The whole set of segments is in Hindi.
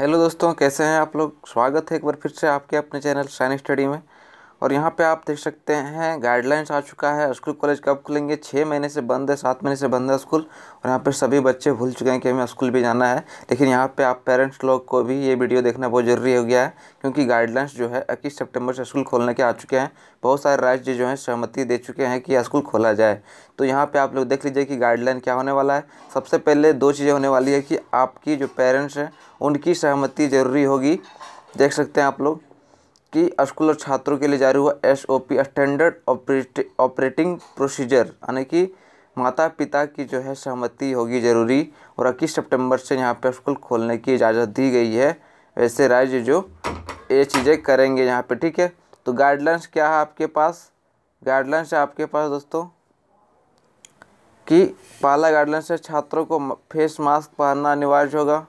हेलो दोस्तों कैसे हैं आप लोग स्वागत है एक बार फिर से आपके अपने चैनल साइन स्टडी में और यहाँ पे आप देख सकते हैं गाइडलाइंस आ चुका है स्कूल कॉलेज कब खुलेंगे छः महीने से बंद है सात महीने से बंद है स्कूल और यहाँ पे सभी बच्चे भूल चुके हैं कि हमें स्कूल भी जाना है लेकिन यहाँ पे आप पेरेंट्स लोग को भी ये वीडियो देखना बहुत ज़रूरी हो गया है क्योंकि गाइडलाइंस जो है इक्कीस सेप्टेम्बर से स्कूल खोलने के आ चुके हैं बहुत सारे राज्य जो हैं सहमति दे चुके हैं कि स्कूल खोला जाए तो यहाँ पर आप लोग देख लीजिए कि गाइडलाइन क्या होने वाला है सबसे पहले दो चीज़ें होने वाली है कि आपकी जो पेरेंट्स हैं उनकी सहमति ज़रूरी होगी देख सकते हैं आप लोग कि स्कूल और छात्रों के लिए जारी हुआ S O P standard operating procedure यानी कि माता पिता की जो है सहमति होगी ज़रूरी और इक्कीस सितंबर से यहाँ पे स्कूल खोलने की इजाज़त दी गई है वैसे राज्य जो ये चीज़ें करेंगे यहाँ पे ठीक है तो गाइडलाइंस क्या है आपके पास गाइडलाइंस है आपके पास दोस्तों कि पहला गाइडलाइंस है छात्रों को फेस मास्क पहनना अनिवार्य होगा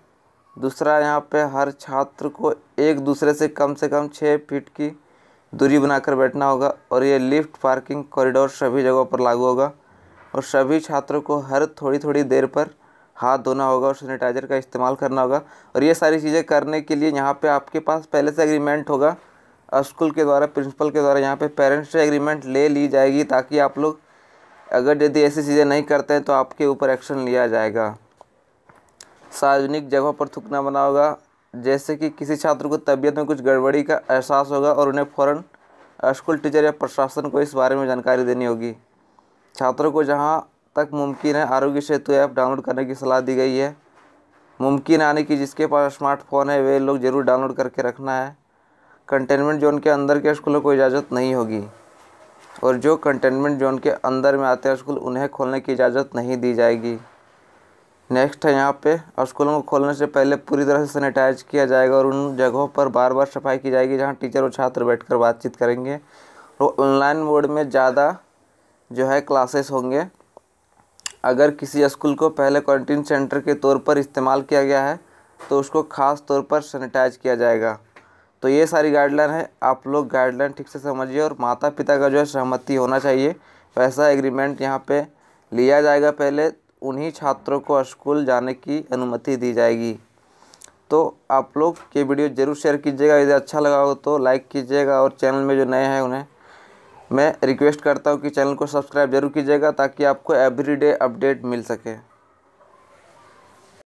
दूसरा यहाँ पे हर छात्र को एक दूसरे से कम से कम छः फीट की दूरी बनाकर बैठना होगा और ये लिफ्ट पार्किंग कॉरिडोर सभी जगहों पर लागू होगा और सभी छात्रों को हर थोड़ी थोड़ी देर पर हाथ धोना होगा और सैनिटाइज़र का इस्तेमाल करना होगा और ये सारी चीज़ें करने के लिए यहाँ पे आपके पास पहले से एग्रीमेंट होगा स्कूल के द्वारा प्रिंसिपल के द्वारा यहाँ पे पेरेंट्स से एग्रीमेंट ले ली जाएगी ताकि आप लोग अगर यदि ऐसी चीज़ें नहीं करते हैं तो आपके ऊपर एक्शन लिया जाएगा सार्वजनिक जगहों पर थूकना मना होगा जैसे कि किसी छात्र को तबीयत में कुछ गड़बड़ी का एहसास होगा और उन्हें फ़ौर स्कूल टीचर या प्रशासन को इस बारे में जानकारी देनी होगी छात्रों को जहाँ तक मुमकिन है आरोग्य सेतु ऐप डाउनलोड करने की सलाह दी गई है मुमकिन आने की जिसके पास स्मार्टफोन है वे लोग ज़रूर डाउनलोड करके रखना है कंटेनमेंट जोन के अंदर के स्कूलों को इजाज़त नहीं होगी और जो कंटेनमेंट जोन के अंदर में आते हैं स्कूल उन्हें खोलने की इजाज़त नहीं दी जाएगी नेक्स्ट है यहाँ पे और स्कूलों को खोलने से पहले पूरी तरह से सैनिटाइज किया जाएगा और उन जगहों पर बार बार सफाई की जाएगी जहाँ टीचर और छात्र बैठकर बातचीत करेंगे और ऑनलाइन मोड में ज़्यादा जो है क्लासेस होंगे अगर किसी स्कूल को पहले क्वारंटीन सेंटर के तौर पर इस्तेमाल किया गया है तो उसको ख़ास तौर पर सैनिटाइज किया जाएगा तो ये सारी गाइडलाइन है आप लोग गाइडलाइन ठीक से समझिए और माता पिता का जो है सहमति होना चाहिए वैसा एग्रीमेंट यहाँ पे लिया जाएगा पहले उन्हीं छात्रों को स्कूल जाने की अनुमति दी जाएगी तो आप लोग ये वीडियो ज़रूर शेयर कीजिएगा यदि अच्छा लगा हो तो लाइक कीजिएगा और चैनल में जो नए हैं उन्हें मैं रिक्वेस्ट करता हूँ कि चैनल को सब्सक्राइब जरूर कीजिएगा ताकि आपको एवरीडे अपडेट मिल सके